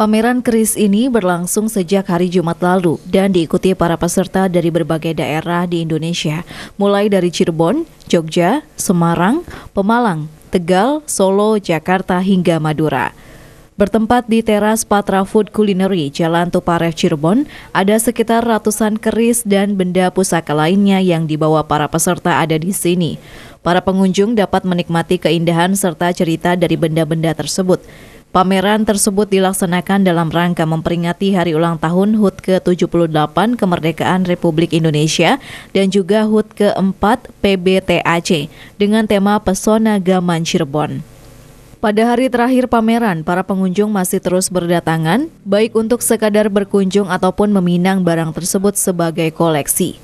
Pameran keris ini berlangsung sejak hari Jumat lalu dan diikuti para peserta dari berbagai daerah di Indonesia, mulai dari Cirebon, Jogja, Semarang, Pemalang, Tegal, Solo, Jakarta hingga Madura. Bertempat di teras Patra Food Culinary Jalan Tuparef Cirebon, ada sekitar ratusan keris dan benda pusaka lainnya yang dibawa para peserta ada di sini. Para pengunjung dapat menikmati keindahan serta cerita dari benda-benda tersebut. Pameran tersebut dilaksanakan dalam rangka memperingati hari ulang tahun HUT ke-78 kemerdekaan Republik Indonesia dan juga HUT ke-4 PBTAC dengan tema Pesona Gaman Cirebon. Pada hari terakhir pameran, para pengunjung masih terus berdatangan, baik untuk sekadar berkunjung ataupun meminang barang tersebut sebagai koleksi.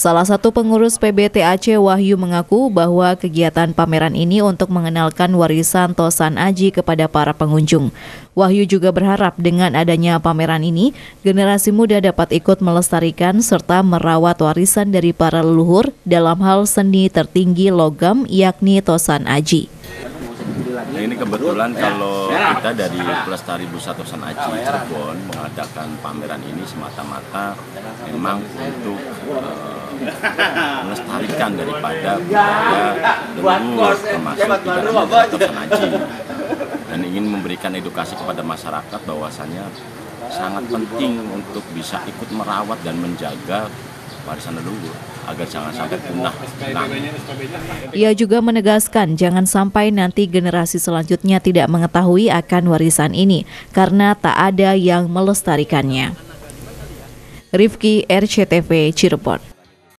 Salah satu pengurus PBTAC Wahyu mengaku bahwa kegiatan pameran ini untuk mengenalkan warisan Tosan Aji kepada para pengunjung. Wahyu juga berharap dengan adanya pameran ini, generasi muda dapat ikut melestarikan serta merawat warisan dari para leluhur dalam hal seni tertinggi logam yakni Tosan Aji. Nah, ini kebetulan kalau ya. kita dari Pelestari Busa Tosan Aci Cirebon mengadakan pameran ini semata-mata memang untuk uh, melestarikan daripada budaya leluhur termasuk di busa Tosan Aci dan ingin memberikan edukasi kepada masyarakat bahwasanya sangat penting untuk bisa ikut merawat dan menjaga warisan leluhur agar jangan sampai punah. Nah. Ia juga menegaskan jangan sampai nanti generasi selanjutnya tidak mengetahui akan warisan ini karena tak ada yang melestarikannya. Rifki RCTV Cirebon